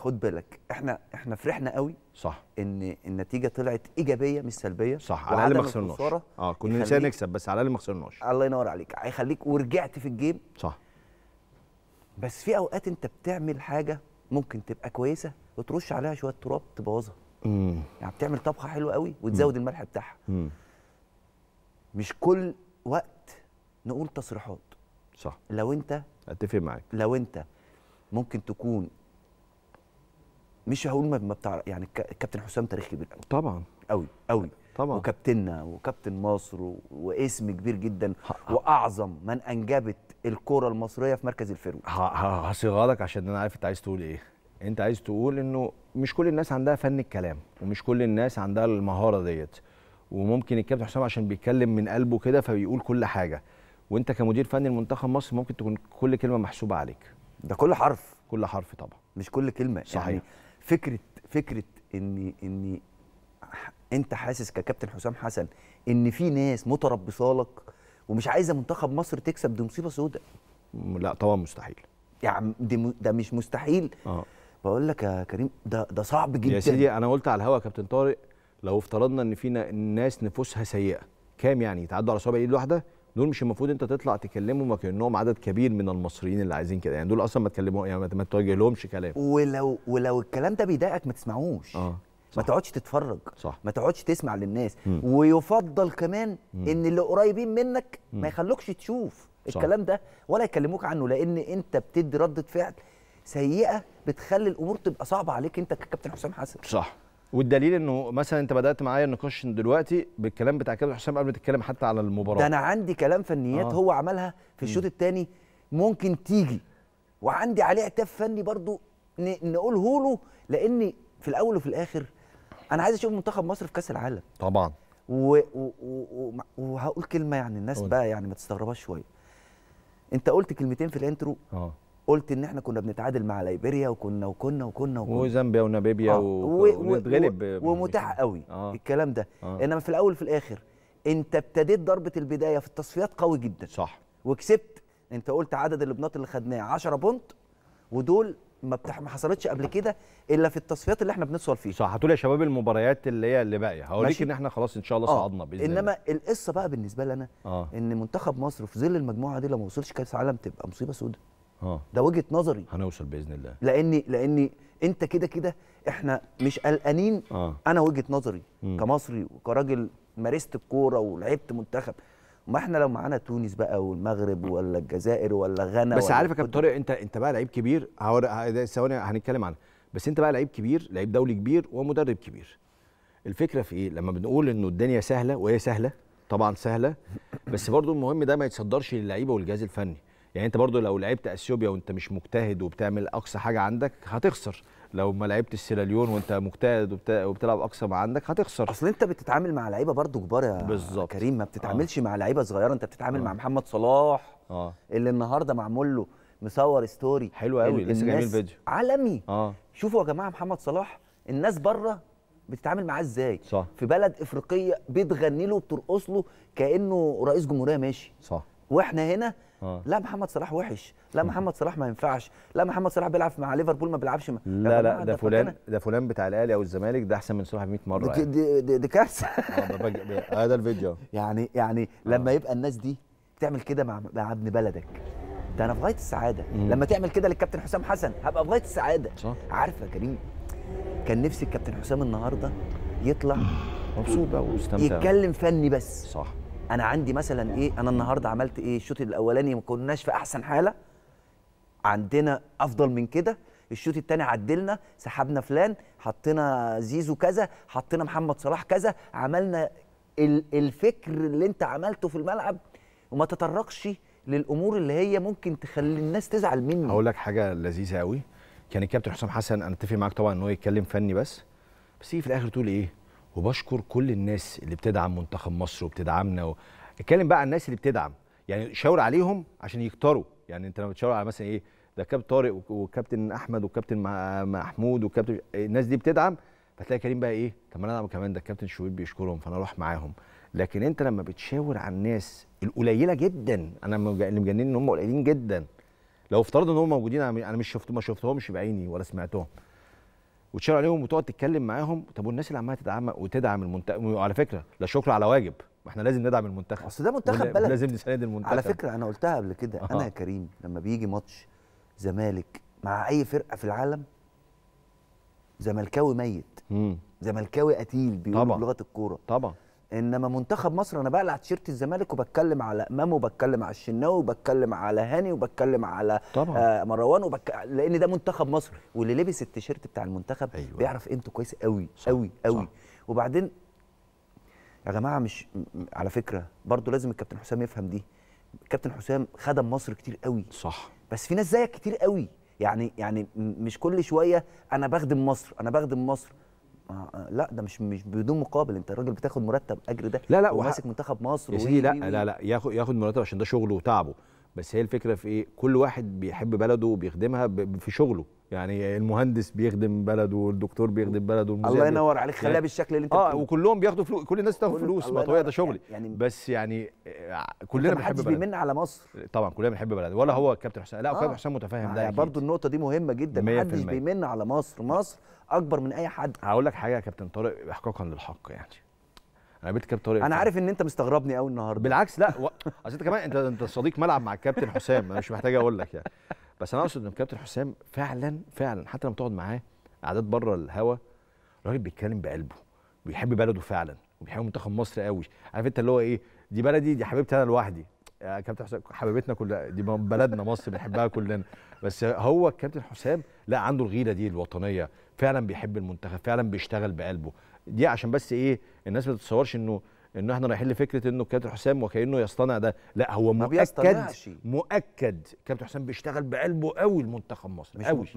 خد بالك احنا احنا فرحنا قوي صح ان النتيجه طلعت ايجابيه مش سلبيه صح على الاقل ما خسرناش اه كنا نفسنا نكسب بس على الاقل ما خسرناش الله ينور عليك هيخليك ورجعت في الجيم صح بس في اوقات انت بتعمل حاجه ممكن تبقى كويسه وترش عليها شويه تراب تبوظها امم يعني بتعمل طبخه حلوه قوي وتزود مم. الملح بتاعها امم مش كل وقت نقول تصريحات صح لو انت اتفق معاك لو انت ممكن تكون مش هقول ما بتعرف يعني الكابتن حسام تاريخ كبير قوي طبعا قوي قوي طبعا وكابتننا وكابتن مصر واسم كبير جدا واعظم من انجبت الكره المصريه في مركز الفيرو هصيغها لك عشان انا عارف انت عايز تقول ايه انت عايز تقول انه مش كل الناس عندها فن الكلام ومش كل الناس عندها المهاره ديت وممكن الكابتن حسام عشان بيتكلم من قلبه كده فبيقول كل حاجه وانت كمدير فني لمنتخب مصر ممكن تكون كل كلمه محسوبه عليك ده كل حرف كل حرف طبعا مش كل كلمه يعني صحيح يعني فكره فكره ان ان انت حاسس ككابتن حسام حسن ان في ناس متربصه لك ومش عايزه منتخب مصر تكسب دي مصيبه سوداء لا طبعا مستحيل يعني دي ده مش مستحيل اه بقول لك يا كريم ده ده صعب جدا يا سيدي انا قلت على الهوا يا كابتن طارق لو افترضنا ان في ناس نفوسها سيئه كام يعني يتعدوا على صوابع ايد واحده دول مش المفروض انت تطلع تكلمهم وكانهم عدد كبير من المصريين اللي عايزين كده يعني دول اصلا ما تكلمهم يعني ما توجه لهمش كلام ولو ولو الكلام ده بيضايقك ما تسمعوش اه صح. ما تقعدش تتفرج صح. ما تقعدش تسمع للناس م. ويفضل كمان م. ان اللي قريبين منك م. ما يخلوكش تشوف صح. الكلام ده ولا يكلموك عنه لان انت بتدي رده فعل سيئه بتخلي الامور تبقى صعبه عليك انت ككابتن حسام حسن صح والدليل انه مثلا انت بدات معايا النقاش دلوقتي بالكلام بتاع كابتن حسام قبل ما تتكلم حتى على المباراه ده انا عندي كلام فنيات آه. هو عملها في الشوط الثاني ممكن تيجي وعندي عليه اعتاب فني برضو نقوله له لان في الاول وفي الاخر انا عايز اشوف منتخب مصر في كاس العالم طبعا وهقول كلمه يعني الناس قول. بقى يعني ما تستغربهاش شويه انت قلت كلمتين في الانترو اه قلت ان احنا كنا بنتعادل مع ليبيريا وكنا وكنا وكنا وكنا وزامبيا ونابيبيا آه. ونتغلب و... و... ومتاح قوي آه. الكلام ده آه. انما في الاول وفي الاخر انت ابتديت ضربه البدايه في التصفيات قوي جدا صح وكسبت انت قلت عدد البنات اللي خدناه 10 بونت ودول ما بتح... ما حصلتش قبل كده الا في التصفيات اللي احنا بنوصل فيها صح هتقول يا شباب المباريات اللي هي اللي باقيه هقول ان احنا خلاص ان شاء الله آه. صعدنا باذن الله انما القصه بقى بالنسبه لي انا آه. ان منتخب مصر في ظل المجموعه دي لو ما وصلش كاس عالم تبقى مصيبه سوده اه ده وجهه نظري هنوصل باذن الله لاني لاني انت كده كده احنا مش قلقانين آه. انا وجهه نظري م. كمصري وكراجل مارست الكوره ولعبت منتخب ما احنا لو معانا تونس بقى والمغرب ولا الجزائر ولا غانا بس عارف يا كابتن طارق انت انت بقى لعيب كبير ثواني هنتكلم عنها بس انت بقى لعيب كبير لعيب دولي كبير ومدرب كبير الفكره في ايه لما بنقول انه الدنيا سهله وهي سهله طبعا سهله بس برضو المهم ده ما يتصدرش للعيبه والجهاز الفني يعني انت برضو لو لعبت اثيوبيا وانت مش مجتهد وبتعمل اقصى حاجه عندك هتخسر لو ما لعبتش سيراليون وانت مجتهد وبتلعب اقصى ما عندك هتخسر اصل انت بتتعامل مع لعيبه برضو كبار يا بالزبط. كريم ما بتتعاملش آه. مع لعيبه صغيره انت بتتعامل آه. مع محمد صلاح آه. اللي النهارده معمول له مصور ستوري حلو قوي لسه جميل فيديو عالمي آه. شوفوا يا جماعه محمد صلاح الناس بره بتتعامل معاه ازاي صح. في بلد افريقيه بتغني له وبترقص له كانه رئيس جمهوريه ماشي صح واحنا هنا آه. لا محمد صلاح وحش لا محمد صلاح ما ينفعش لا محمد صلاح بيلعب مع ليفربول ما بيلعبش لا لا ده فلان ده فلان بتاع الاهلي او الزمالك ده احسن من صلاح ب 100 مره دي يعني. دي, دي, دي كارثه هذا آه، آه، الفيديو يعني يعني لما يبقى الناس دي بتعمل كده مع مع ابن بلدك ده انا في غايه السعاده لما تعمل كده للكابتن حسام حسن هبقى في غايه السعاده صح. عارفه يا كريم كان نفسي الكابتن حسام النهارده يطلع مبسوط بقى ويستمتع يتكلم فني بس صح انا عندي مثلا ايه انا النهارده عملت ايه الشوط الاولاني ما كناش في احسن حاله عندنا افضل من كده الشوط الثاني عدلنا سحبنا فلان حطينا زيزو كذا حطينا محمد صلاح كذا عملنا الفكر اللي انت عملته في الملعب وما تطرقش للامور اللي هي ممكن تخلي الناس تزعل مني اقول لك حاجه لذيذه قوي كان يعني الكابتن حسام حسن انا اتفق معاك طبعا ان هو يتكلم فني بس بس في الاخر تقول ايه وبشكر كل الناس اللي بتدعم منتخب مصر وبتدعمنا و... اتكلم بقى عن الناس اللي بتدعم يعني شاور عليهم عشان يكتروا يعني انت لما بتشاور على مثلا ايه ده كابتن طارق وكابتن احمد وكابتن محمود وكابتن الناس دي بتدعم فتلاقي كريم بقى ايه طب انا ادعم كمان ده الكابتن شويب بيشكرهم فانا اروح معاهم لكن انت لما بتشاور على الناس القليله جدا انا اللي مجنني ان هم قليلين جدا لو افترض ان هم موجودين انا مش شفت ما شفتهمش بعيني ولا سمعتهم وتشير عليهم وتقعد تتكلم معاهم طب والناس اللي عماله تدعم وتدعم المنتخب وعلى فكره لا شكر على واجب ما احنا لازم ندعم المنتخب اصل ده منتخب بلد لازم نساند المنتخب على فكره انا قلتها قبل كده آه. انا يا كريم لما بيجي ماتش زمالك مع اي فرقه في العالم زملكاوي ميت زملكاوي قتيل بيقولوا بلغه الكوره طبعا انما منتخب مصر انا بقلع تيشيرت الزمالك وبتكلم على امام وبتكلم على الشناوي وبتكلم على هاني وبتكلم على طبعا. آه مروان وبك... لان ده منتخب مصر واللي لبس التيشيرت بتاع المنتخب أيوة. بيعرف قيمته كويس قوي قوي قوي وبعدين يا جماعه مش على فكره برضو لازم الكابتن حسام يفهم دي الكابتن حسام خدم مصر كتير قوي صح بس في ناس زيك كتير قوي يعني يعني مش كل شويه انا بخدم مصر انا بخدم مصر آه، آه، لا ده مش مش بدون مقابل انت الراجل بتاخد مرتب اجر ده لا لا وماسك منتخب مصر يا سيدي لا لا لا ياخد ياخد مرتب عشان ده شغله وتعبه بس هي الفكره في ايه كل واحد بيحب بلده وبيخدمها في شغله يعني المهندس بيخدم بلده والدكتور بيخدم بلده الله ينور عليك خليها يعني بالشكل اللي انت اه بتقول. وكلهم بياخدوا فلوس كل الناس بتاخد فلوس ما ده شغلي يعني بس يعني آه، كلنا بنحب بلدنا بيمن على مصر طبعا كلنا بنحب بلدنا ولا هو الكابتن آه. حسام لا آه. الكابتن حسام متفاهم ده برضه النقطه دي مهمه جدا محدش بيمن على مصر مصر اكبر من اي حد هقول لك حاجه يا كابتن طارق احقاقا للحق يعني انا بيت كابتن طارق انا عارف ان انت مستغربني قوي النهارده بالعكس لا و... اصل انت كمان انت انت صديق ملعب مع الكابتن حسام انا مش محتاج اقول لك يعني بس انا اقصد ان الكابتن حسام فعلا فعلا حتى لما تقعد معاه قعدات بره الهوا الراجل بيتكلم بقلبه بيحب بلده فعلا وبيحب منتخب مصر قوي عارف انت اللي هو ايه دي بلدي دي حبيبتي انا لوحدي يا كابتن حسام حبيبتنا كلها دي بلدنا مصر بنحبها كلنا بس هو الكابتن حسام لا عنده الغيره دي الوطنيه فعلا بيحب المنتخب فعلا بيشتغل بقلبه دي عشان بس ايه الناس ما تتصورش انه انه احنا رايحين لفكره انه الكابتن حسام وكانه يصطنع ده لا هو مؤكد مؤكد كابتن حسام بيشتغل بقلبه قوي المنتخب مصر قوي